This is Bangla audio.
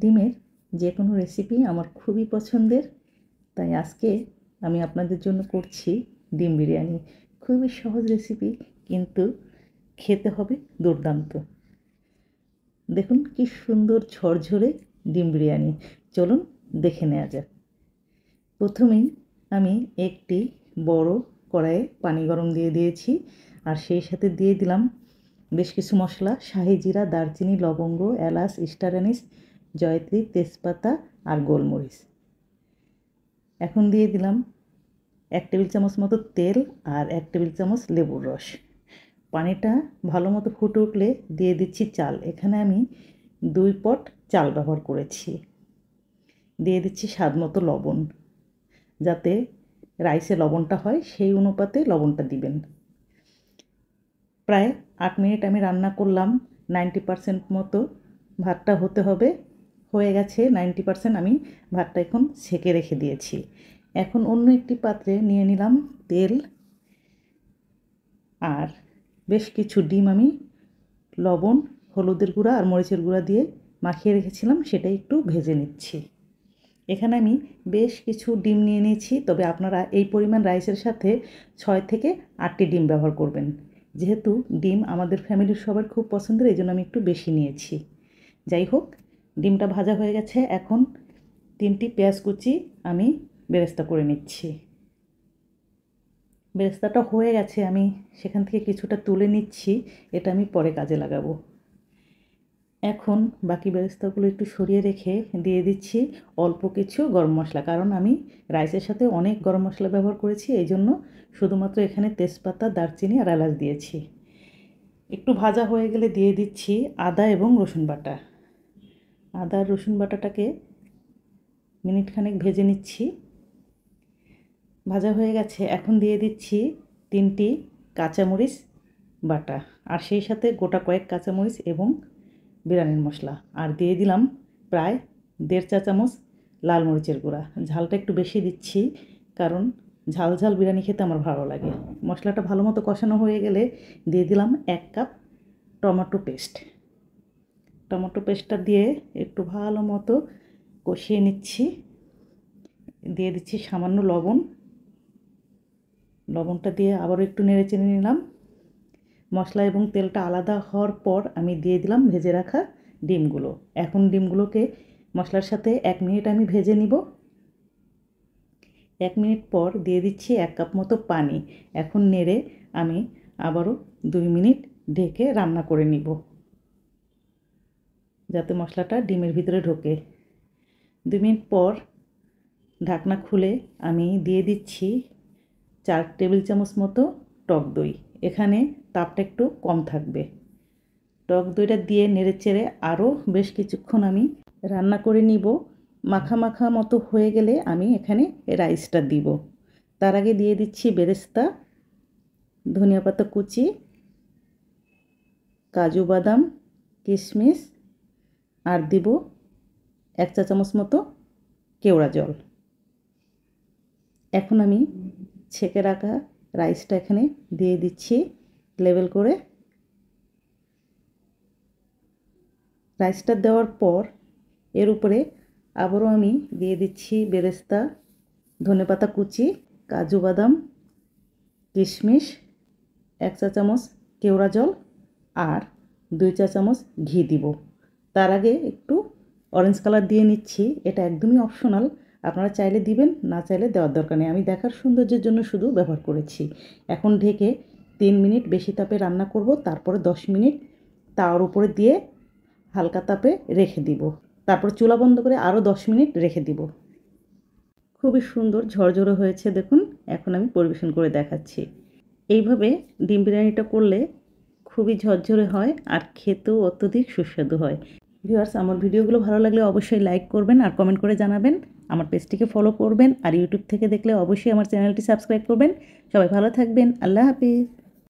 ডিমের যে কোনো রেসিপি আমার খুবই পছন্দের তাই আজকে আমি আপনাদের জন্য করছি ডিম বিরিয়ানি খুবই সহজ রেসিপি কিন্তু খেতে হবে দুর্দান্ত দেখুন কি সুন্দর ঝরঝরে ডিম বিরিয়ানি চলুন দেখে নেওয়া যাক প্রথমেই আমি একটি বড় কড়াইয়ে পানি গরম দিয়ে দিয়েছি আর সেই সাথে দিয়ে দিলাম বেশ কিছু মশলা শাহি জিরা দারচিনি লবঙ্গ এলাচ স্টার অ্যানিস জয়ত্রী তেজপাতা আর গোলমরিচ এখন দিয়ে দিলাম এক টেবিল চামচ মতো তেল আর এক টেবিল চামচ লেবুর রস পানিটা ভালো মতো ফুটে উঠলে দিয়ে দিচ্ছি চাল এখানে আমি দুই পট চাল ব্যবহার করেছি দিয়ে দিচ্ছি স্বাদ মতো লবণ যাতে রাইসে লবণটা হয় সেই অনুপাতে লবণটা দিবেন প্রায় আট মিনিট আমি রান্না করলাম নাইনটি পারসেন্ট মতো ভাতটা হতে হবে হয়ে গেছে নাইনটি পারসেন্ট আমি ভাতটা এখন সেকে রেখে দিয়েছি এখন অন্য একটি পাত্রে নিয়ে নিলাম তেল আর বেশ কিছু ডিম আমি লবণ হলুদের গুঁড়া আর মরিচের গুঁড়া দিয়ে মাখিয়ে রেখেছিলাম সেটা একটু ভেজে নিচ্ছি এখানে আমি বেশ কিছু ডিম নিয়ে নিয়েছি তবে আপনারা এই পরিমাণ রাইসের সাথে ছয় থেকে আটটি ডিম ব্যবহার করবেন যেহেতু ডিম আমাদের ফ্যামিলির সবার খুব পছন্দের এই জন্য আমি একটু বেশি নিয়েছি যাই হোক ডিমটা ভাজা হয়ে গেছে এখন তিনটি পেঁয়াজ কুচি আমি বেরেস্তা করে নিচ্ছি বেরেস্তাটা হয়ে গেছে আমি সেখান থেকে কিছুটা তুলে নিচ্ছি এটা আমি পরে কাজে লাগাবো এখন বাকি বেরেস্তাগুলো একটু সরিয়ে রেখে দিয়ে দিচ্ছি অল্প কিছু গরম মশলা কারণ আমি রাইসের সাথে অনেক গরম মশলা ব্যবহার করেছি এই জন্য শুধুমাত্র এখানে তেজপাতা দারচিনি আর এলাচ দিয়েছি একটু ভাজা হয়ে গেলে দিয়ে দিচ্ছি আদা এবং রসুন বাটা আদা রসুন বাটাটাকে মিনিটখানেক ভেজে নিচ্ছি ভাজা হয়ে গেছে এখন দিয়ে দিচ্ছি তিনটি কাঁচামরিচ বাটা আর সেই সাথে গোটা কয়েক কাঁচামরিচ এবং বিরিয়ানির মশলা আর দিয়ে দিলাম প্রায় দেড় চা চামচ লাল মরিচের গুঁড়া ঝালটা একটু বেশি দিচ্ছি কারণ ঝাল ঝাল বিরিয়ানি খেতে আমার ভালো লাগে মশলাটা ভালো মতো কষানো হয়ে গেলে দিয়ে দিলাম এক কাপ টমেটো পেস্ট টমেটো পেস্টটা দিয়ে একটু ভালো মতো কষিয়ে নিচ্ছি দিয়ে দিচ্ছি সামান্য লবণ লবণটা দিয়ে আবারও একটু নেড়ে চেড়ে নিলাম মশলা এবং তেলটা আলাদা হওয়ার পর আমি দিয়ে দিলাম ভেজে রাখা ডিমগুলো এখন ডিমগুলোকে মশলার সাথে এক মিনিট আমি ভেজে নিব এক মিনিট পর দিয়ে দিচ্ছি এক কাপ মতো পানি এখন নেড়ে আমি আবারও দুই মিনিট ঢেকে রান্না করে নিব যাতে মশলাটা ডিমের ভিতরে ঢোকে দু মিনিট পর ঢাকনা খুলে আমি দিয়ে দিচ্ছি চার টেবিল চামচ মতো টক দই এখানে তাপটা একটু কম থাকবে টক দইটা দিয়ে নেড়ে চেড়ে আরও বেশ কিছুক্ষণ আমি রান্না করে নিব মাখা মাখা মতো হয়ে গেলে আমি এখানে রাইসটা দিব তার আগে দিয়ে দিচ্ছি বেরেস্তা ধনিয়া পাতা কুচি কাজু বাদাম কিশমিশ আর দিব এক চা চামচ মতো কেওড়া জল এখন আমি ছেঁকে রাখা রাইসটা এখানে দিয়ে দিচ্ছি লেবেল করে রাইসটা দেওয়ার পর এর উপরে আবারও আমি দিয়ে দিচ্ছি বেরেস্তা ধনেপাতা কুচি কাজু বাদাম কিশমিশ এক চা চামচ কেওড়া জল আর দুই চা চামচ ঘি দিব তার আগে একটু অরেঞ্জ কালার দিয়ে নিচ্ছি এটা একদমই অপশনাল আপনারা চাইলে দিবেন না চাইলে দেওয়ার দরকার নেই আমি দেখার সৌন্দর্যের জন্য শুধু ব্যবহার করেছি এখন ঢেকে তিন মিনিট বেশি তাপে রান্না করব তারপরে দশ মিনিট তার উপরে দিয়ে হালকা তাপে রেখে দিব তারপর চুলা বন্ধ করে আরও দশ মিনিট রেখে দিব খুবই সুন্দর ঝরঝরে হয়েছে দেখুন এখন আমি পরিবেশন করে দেখাচ্ছি এইভাবে ডিম বিরিয়ানিটা করলে খুবই ঝরঝরে হয় আর খেতেও অত্যধিক সুস্বাদু হয় ভিউয়ার্স আমার ভিডিওগুলো ভালো লাগলে অবশ্যই লাইক করবেন আর কমেন্ট করে জানাবেন আমার পেজটিকে ফলো করবেন আর ইউটিউব থেকে দেখলে অবশ্যই আমার চ্যানেলটি সাবস্ক্রাইব করবেন সবাই ভালো থাকবেন আল্লাহ হাফিজ